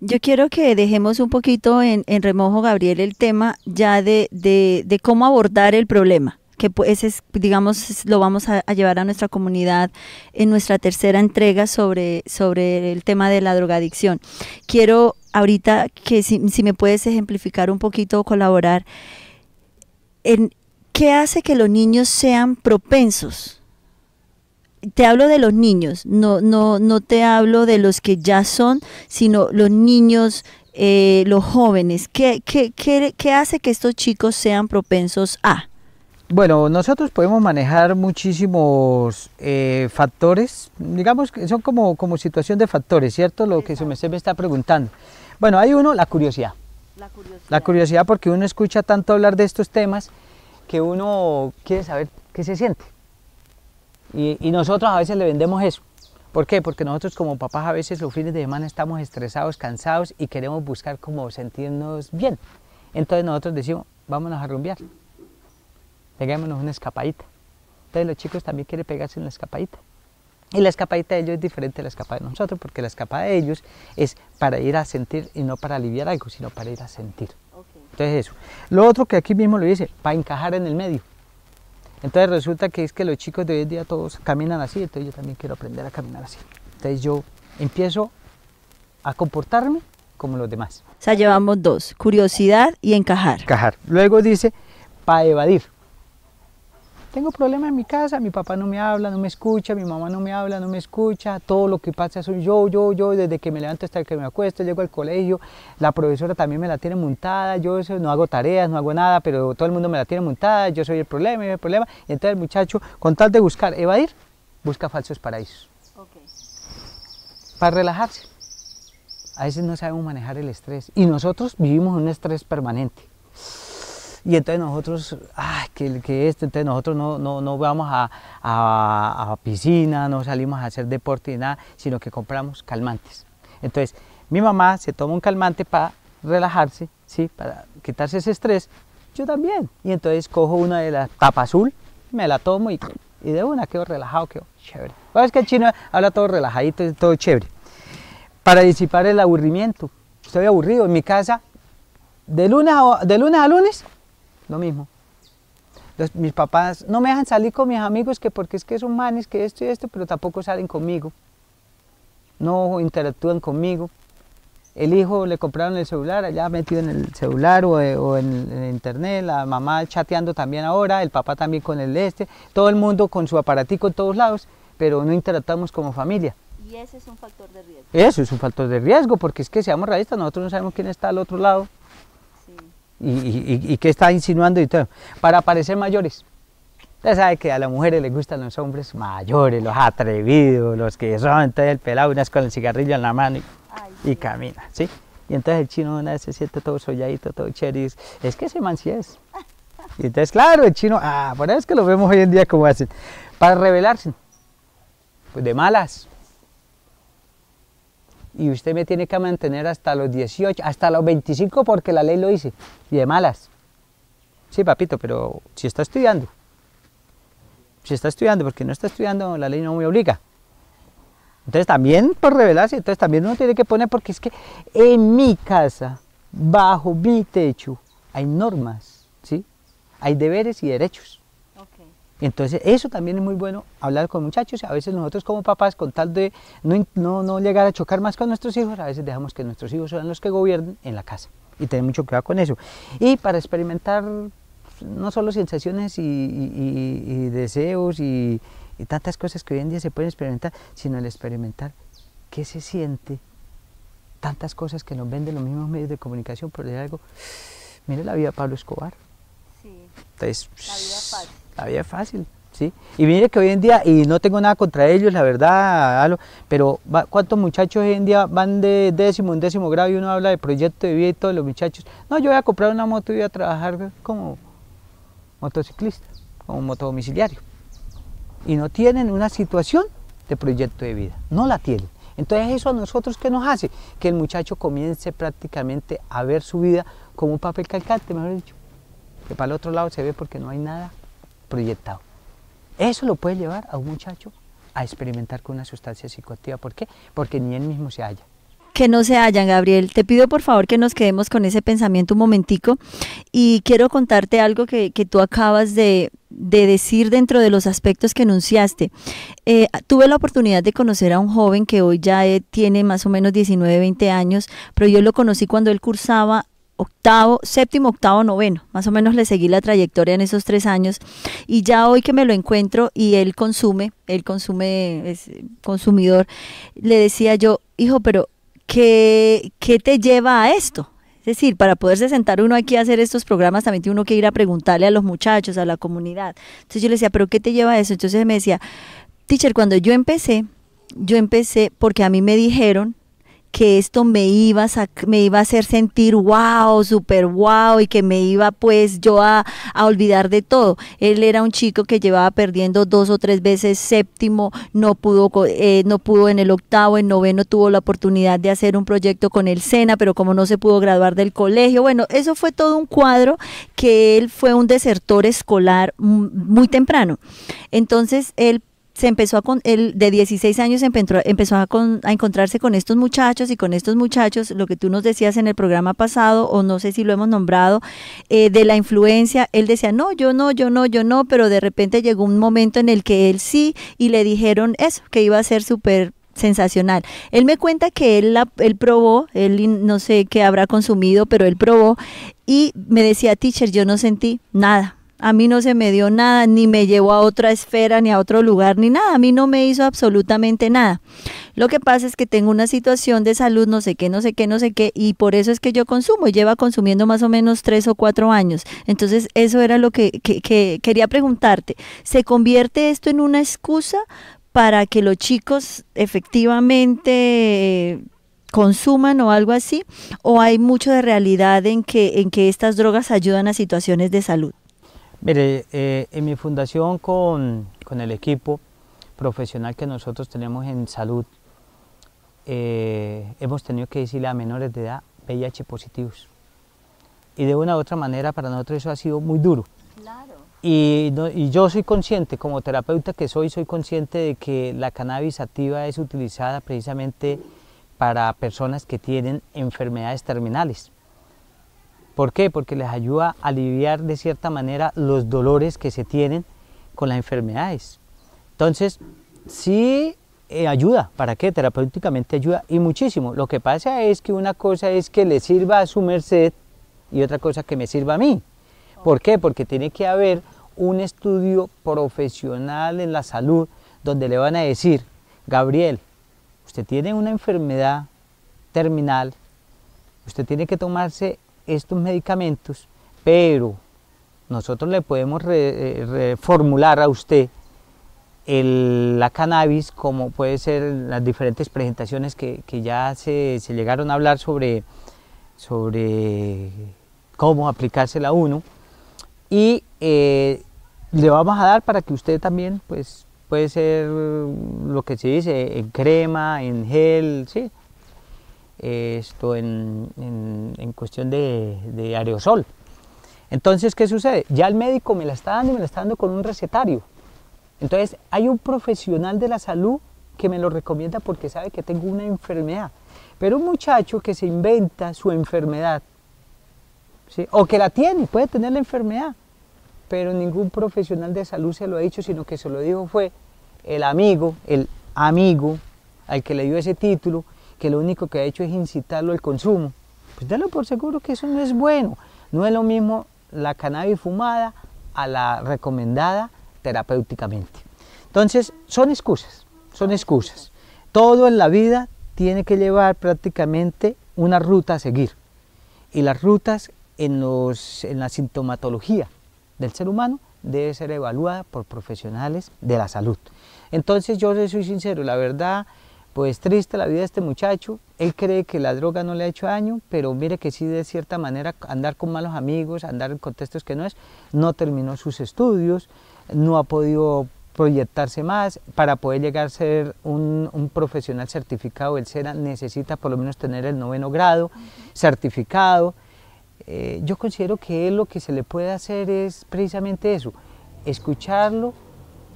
Yo quiero que dejemos un poquito en, remojo, Gabriel, el tema ya de, cómo abordar el problema que pues es, digamos, lo vamos a, llevar a nuestra comunidad en nuestra tercera entrega sobre, sobre el tema de la drogadicción. Quiero ahorita que si, me puedes ejemplificar un poquito o colaborar en qué hace que los niños sean propensos te hablo de los niños, no, no, no te hablo de los que ya son, sino los niños, eh, los jóvenes. ¿Qué, qué, qué, hace que estos chicos sean propensos a? Bueno, nosotros podemos manejar muchísimos eh, factores, digamos que son como, como situación de factores, ¿cierto? Lo que que se me está preguntando. Bueno, hay uno, la curiosidad. La curiosidad. La curiosidad porque uno escucha tanto hablar de estos temas que uno quiere saber qué se siente. Y, nosotros a veces le vendemos eso. ¿Por qué? Porque nosotros como papás a veces los fines de semana estamos estresados, cansados y queremos buscar como sentirnos bien. Entonces nosotros decimos, vámonos a rumbear, peguémonos una escapadita. Entonces los chicos también quieren pegarse una escapadita. Y la escapadita de ellos es diferente a la escapada de nosotros, porque la escapada de ellos es para ir a sentir y no para aliviar algo, sino para ir a sentir. Entonces eso. Lo otro que aquí mismo lo dice, para encajar en el medio. Entonces resulta que es que los chicos de hoy en día todos caminan así, entonces yo también quiero aprender a caminar así. Entonces yo empiezo a comportarme como los demás. O sea, llevamos dos, curiosidad y encajar. Encajar. Luego dice, para evadir. Tengo problemas en mi casa, mi papá no me habla, no me escucha, mi mamá no me habla, no me escucha, todo lo que pasa soy yo, yo, yo, desde que me levanto hasta que me acuesto, llego al colegio, la profesora también me la tiene montada, yo no hago tareas, no hago nada, pero todo el mundo me la tiene montada, yo soy el problema, yo soy el problema. Y entonces el muchacho, con tal de buscar, evadir, busca falsos paraísos. Para relajarse. A veces no sabemos manejar el estrés y nosotros vivimos un estrés permanente y entonces nosotros, ay, que, que esto, entonces nosotros no, vamos a, a, piscina, no salimos a hacer deporte ni nada, sino que compramos calmantes. Entonces, mi mamá se toma un calmante para relajarse, ¿sí? para quitarse ese estrés, yo también. Y entonces cojo una de las tapas azul, me la tomo y, de una quedo relajado, quedo chévere. que el chino habla todo relajadito, todo chévere. Para disipar el aburrimiento. Estoy aburrido en mi casa, de lunes de lunes, a lunes lo mismo. mis papás no me dejan salir con mis amigos que porque es que son manes, que esto y esto, pero tampoco salen conmigo. No interactúan conmigo. El hijo le compraron el celular, allá metido en el celular o, eh, en, internet, la mamá chateando también ahora, el papá también con el este, todo el mundo con su aparatico en todos lados, pero no interactuamos como familia. Y ese es un factor de riesgo. Eso es un factor de riesgo, porque es que seamos realistas, nosotros no sabemos quién está al otro lado y, y, qué está insinuando y todo, para parecer mayores. Usted sabe que a las mujeres les gustan los hombres mayores, los atrevidos, los que son, todo el pelado unas con el cigarrillo en la mano y, camina, ¿sí? Y entonces el chino una vez se siente todo solladito, todo chévere, es que ese man Y entonces, claro, el chino, ah, por eso es que lo vemos hoy en día como hacen, para revelarse, pues de malas y usted me tiene que mantener hasta los 18, hasta los 25 porque la ley lo dice, y de malas. Sí, papito, pero si está estudiando, si está estudiando, porque no está estudiando, la ley no me obliga. Entonces también por revelarse, entonces también uno tiene que poner, porque es que en mi casa, bajo mi techo, hay normas, ¿sí? Hay deberes y derechos. Entonces, eso también es muy bueno hablar con muchachos. A veces nosotros como papás, con tal de no, no, no, llegar a chocar más con nuestros hijos, a veces dejamos que nuestros hijos sean los que gobiernen en la casa. Y tener mucho cuidado con eso. Y para experimentar no solo sensaciones y, deseos y, tantas cosas que hoy en día se pueden experimentar, sino el experimentar qué se siente, tantas cosas que nos venden los mismos medios de comunicación, por decir algo, mire la vida de Pablo Escobar. Entonces, la vida la vida es fácil, ¿sí? Y mire que hoy en día, y no tengo nada contra ellos, la verdad, pero ¿cuántos muchachos hoy en día van de décimo en décimo grado y uno habla de proyecto de vida y todos los muchachos? No, yo voy a comprar una moto y voy a trabajar como motociclista, como motodomiciliario. Y no tienen una situación de proyecto de vida, no la tienen. Entonces eso a nosotros ¿qué nos hace que el muchacho comience prácticamente a ver su vida como un papel calcante, mejor dicho, que para el otro lado se ve porque no hay nada proyectado. Eso lo puede llevar a un muchacho a experimentar con una sustancia psicoactiva. ¿Por qué? Porque ni él mismo se halla. Que no se hallan, Gabriel. Te pido por favor que nos quedemos con ese pensamiento un momentico y quiero contarte algo que, tú acabas de, decir dentro de los aspectos que enunciaste. Eh, tuve la oportunidad de conocer a un joven que hoy ya eh, tiene más o menos 19, 20 años, pero yo lo conocí cuando él cursaba octavo, séptimo, octavo, noveno. Más o menos le seguí la trayectoria en esos tres años. Y ya hoy que me lo encuentro y él consume, él consume, es consumidor, le decía yo, hijo, pero ¿qué, qué te lleva a esto? Es decir, para poderse sentar uno aquí a hacer estos programas, también tiene uno que ir a preguntarle a los muchachos, a la comunidad. Entonces yo le decía, ¿pero qué te lleva a eso? Entonces me decía, teacher, cuando yo empecé, yo empecé porque a mí me dijeron que esto me iba a, me iba a hacer sentir wow, super wow, y que me iba pues yo a, olvidar de todo. Él era un chico que llevaba perdiendo dos o tres veces séptimo, no pudo, eh, no pudo en el octavo, en noveno tuvo la oportunidad de hacer un proyecto con el SENA, pero como no se pudo graduar del colegio, bueno, eso fue todo un cuadro que él fue un desertor escolar mm, muy temprano. Entonces él se empezó con, él de 16 años empezó, a, encontrarse con estos muchachos y con estos muchachos, lo que tú nos decías en el programa pasado, o no sé si lo hemos nombrado, eh, de la influencia, él decía, no, yo no, yo no, yo no, pero de repente llegó un momento en el que él sí y le dijeron eso, que iba a ser súper sensacional. Él me cuenta que él, la, él probó, él no sé qué habrá consumido, pero él probó y me decía, teacher, yo no sentí nada, a mí no se me dio nada, ni me llevó a otra esfera, ni a otro lugar, ni nada. A mí no me hizo absolutamente nada. Lo que pasa es que tengo una situación de salud, no sé qué, no sé qué, no sé qué, y por eso es que yo consumo. Lleva consumiendo más o menos tres o cuatro años. Entonces, eso era lo que, que quería preguntarte. ¿Se convierte esto en una excusa para que los chicos efectivamente eh, consuman o algo así? ¿O hay mucho de realidad en que, en que estas drogas ayudan a situaciones de salud? Mire, eh, en mi fundación con, el equipo profesional que nosotros tenemos en salud, eh, hemos tenido que decirle a menores de edad VIH positivos. Y de una u otra manera para nosotros eso ha sido muy duro. y, yo soy consciente, como terapeuta que soy, soy consciente de que la cannabis activa es utilizada precisamente para personas que tienen enfermedades terminales ¿Por qué? Porque les ayuda a aliviar de cierta manera los dolores que se tienen con las enfermedades. Entonces, sí eh, ayuda, ¿para qué? Terapéuticamente ayuda y muchísimo. Lo que pasa es que una cosa es que le sirva a su merced y otra cosa que me sirva a mí. ¿Por qué? Porque tiene que haber un estudio profesional en la salud donde le van a decir, Gabriel, usted tiene una enfermedad terminal, usted tiene que tomarse estos medicamentos, pero nosotros le podemos eh, reformular a usted la cannabis, como puede ser las diferentes presentaciones que, ya se, llegaron a hablar sobre, sobre cómo aplicársela a uno. Y eh, le vamos a dar para que usted también, pues, puede ser lo que se dice, en crema, en gel, ¿sí? esto en, cuestión de, de, aerosol. Entonces, ¿qué sucede? Ya el médico me la está dando y me la está dando con un recetario. Entonces, hay un profesional de la salud que me lo recomienda porque sabe que tengo una enfermedad. Pero un muchacho que se inventa su enfermedad, o que la tiene, puede tener la enfermedad, pero ningún profesional de salud se lo ha dicho, sino que se lo dijo fue el amigo, el amigo al que le dio ese título, que lo único que ha hecho es incitarlo al consumo, pues dale por seguro que eso no es bueno. No es lo mismo la cannabis fumada a la recomendada terapéuticamente. Entonces, son excusas, son excusas. Todo en la vida tiene que llevar prácticamente una ruta a seguir. Y las rutas en, los, en la sintomatología del ser humano debe ser evaluada por profesionales de la salud. Entonces yo soy sincero, la verdad pues triste la vida de este muchacho. Él cree que la droga no le ha hecho daño, pero mire que sí de cierta manera andar con malos amigos, andar en contextos que no es, no terminó sus estudios, no ha podido proyectarse más. Para poder llegar a ser un, profesional certificado del será necesita por lo menos tener el noveno grado certificado. Eh, yo considero que él lo que se le puede hacer es precisamente eso, escucharlo,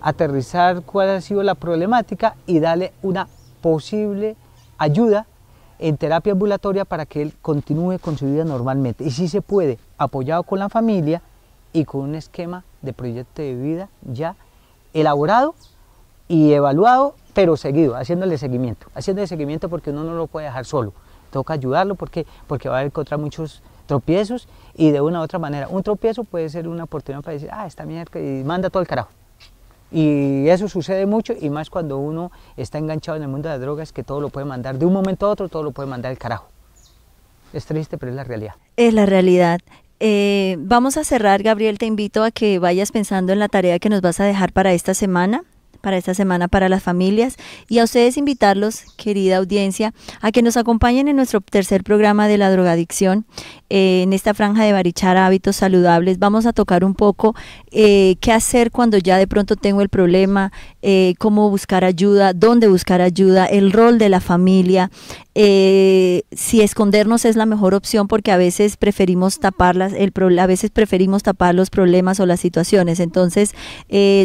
aterrizar cuál ha sido la problemática y darle una posible ayuda en terapia ambulatoria para que él continúe con su vida normalmente. Y si se puede, apoyado con la familia y con un esquema de proyecto de vida ya elaborado y evaluado, pero seguido, haciéndole seguimiento. Haciéndole seguimiento porque uno no lo puede dejar solo. Toca ayudarlo porque, porque va a encontrar muchos tropiezos y de una u otra manera. Un tropiezo puede ser una oportunidad para decir, ah, está mierda, y manda todo el carajo. Y eso sucede mucho y más cuando uno está enganchado en el mundo de las drogas que todo lo puede mandar, de un momento a otro todo lo puede mandar el carajo. Es triste, pero es la realidad. Es la realidad. Eh, vamos a cerrar, Gabriel, te invito a que vayas pensando en la tarea que nos vas a dejar para esta semana para esta semana para las familias y a ustedes invitarlos, querida audiencia, a que nos acompañen en nuestro tercer programa de la drogadicción. Eh, en esta franja de barichar Hábitos Saludables vamos a tocar un poco eh, qué hacer cuando ya de pronto tengo el problema, eh, cómo buscar ayuda, dónde buscar ayuda, el rol de la familia, si escondernos es la mejor opción porque a veces preferimos taparlas, el a veces preferimos tapar los problemas o las situaciones. Entonces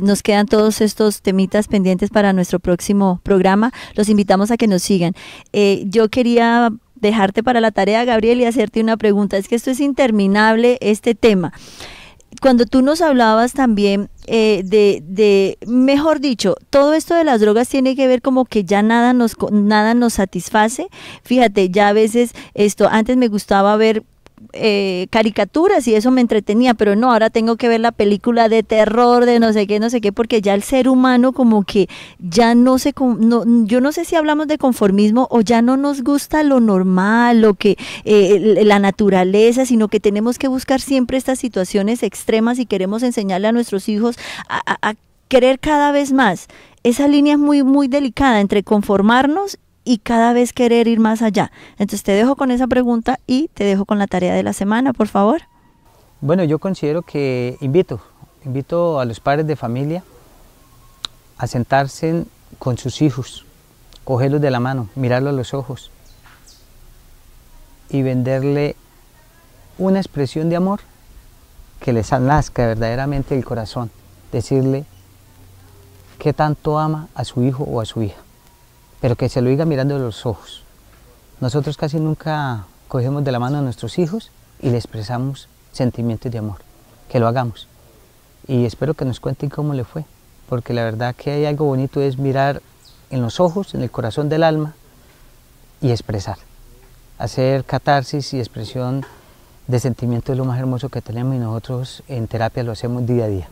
nos quedan todos estos temitas pendientes para nuestro próximo programa. Los invitamos a que nos sigan. Eh, yo quería dejarte para la tarea, Gabriel, y hacerte una pregunta. Es que esto es interminable, este tema. Cuando tú nos hablabas también eh, de, de, mejor dicho, todo esto de las drogas tiene que ver como que ya nada nos, nada nos satisface. Fíjate, ya a veces esto, antes me gustaba ver eh, caricaturas y eso me entretenía, pero no, ahora tengo que ver la película de terror, de no sé qué, no sé qué, porque ya el ser humano como que ya no se, no, yo no sé si hablamos de conformismo o ya no nos gusta lo normal, lo que, eh, la naturaleza, sino que tenemos que buscar siempre estas situaciones extremas y queremos enseñarle a nuestros hijos a, a querer cada vez más. Esa línea es muy, muy delicada entre conformarnos y cada vez querer ir más allá. Entonces te dejo con esa pregunta y te dejo con la tarea de la semana, por favor. Bueno, yo considero que invito, invito a los padres de familia a sentarse con sus hijos, cogerlos de la mano, mirarlos a los ojos y venderle una expresión de amor que les nazca verdaderamente el corazón. Decirle qué tanto ama a su hijo o a su hija pero que se lo diga mirando los ojos. Nosotros casi nunca cogemos de la mano a nuestros hijos y le expresamos sentimientos de amor, que lo hagamos. Y espero que nos cuenten cómo le fue, porque la verdad que hay algo bonito es mirar en los ojos, en el corazón del alma y expresar. Hacer catarsis y expresión de sentimientos es lo más hermoso que tenemos y nosotros en terapia lo hacemos día a día.